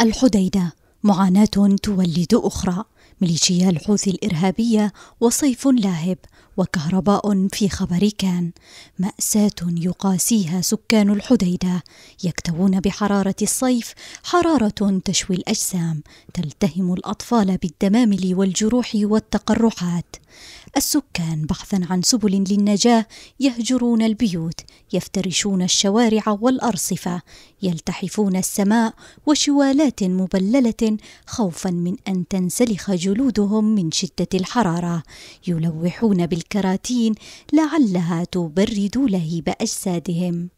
الحديدة معاناة تولد أخرى ميليشيا الحوثي الإرهابية وصيف لاهب وكهرباء في خبر كان مأساة يقاسيها سكان الحديدة يكتوون بحرارة الصيف حرارة تشوي الأجسام تلتهم الأطفال بالدمامل والجروح والتقرحات السكان بحثا عن سبل للنجاة يهجرون البيوت يفترشون الشوارع والارصفه يلتحفون السماء وشوالات مبلله خوفا من ان تنسلخ جلودهم من شده الحراره يلوحون بالكراتين لعلها تبرد لهيب اجسادهم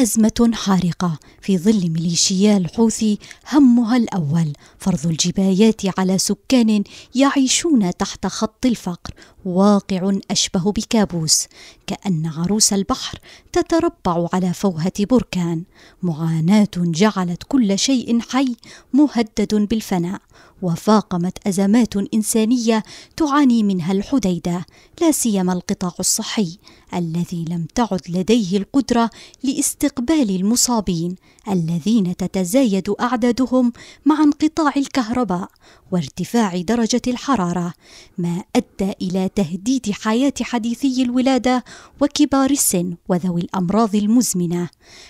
أزمة حارقة في ظل ميليشيا الحوثي همها الأول فرض الجبايات على سكان يعيشون تحت خط الفقر واقع أشبه بكابوس كأن عروس البحر تتربع على فوهة بركان معاناة جعلت كل شيء حي مهدد بالفناء وفاقمت أزمات إنسانية تعاني منها الحديدة لا سيما القطاع الصحي الذي لم تعد لديه القدرة لاستقبال المصابين الذين تتزايد أعدادهم مع انقطاع الكهرباء وارتفاع درجة الحرارة ما أدى إلى وتهديد حياة حديثي الولادة وكبار السن وذوي الأمراض المزمنة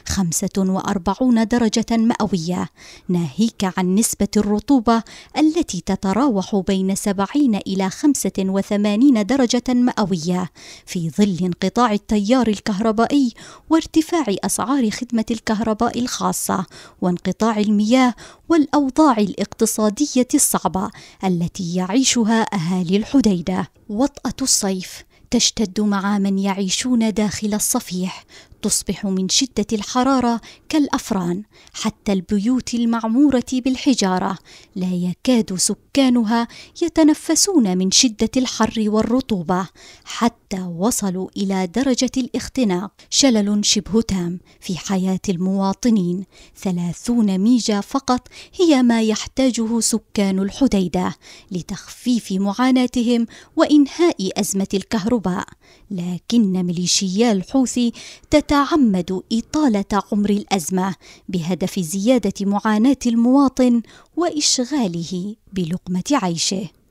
45 درجة مئوية ناهيك عن نسبة الرطوبة التي تتراوح بين 70 إلى 85 درجة مئوية في ظل انقطاع التيار الكهربائي وارتفاع أسعار خدمة الكهرباء الخاصة وانقطاع المياه والاوضاع الاقتصاديه الصعبه التي يعيشها اهالي الحديده وطاه الصيف تشتد مع من يعيشون داخل الصفيح تصبح من شدة الحرارة كالأفران حتى البيوت المعمورة بالحجارة لا يكاد سكانها يتنفسون من شدة الحر والرطوبة حتى وصلوا إلى درجة الاختناق شلل شبه تام في حياة المواطنين ثلاثون ميجا فقط هي ما يحتاجه سكان الحديدة لتخفيف معاناتهم وإنهاء أزمة الكهرباء لكن ميليشيا الحوثي تتعلم تتعمد إطالة عمر الأزمة بهدف زيادة معاناة المواطن وإشغاله بلقمة عيشه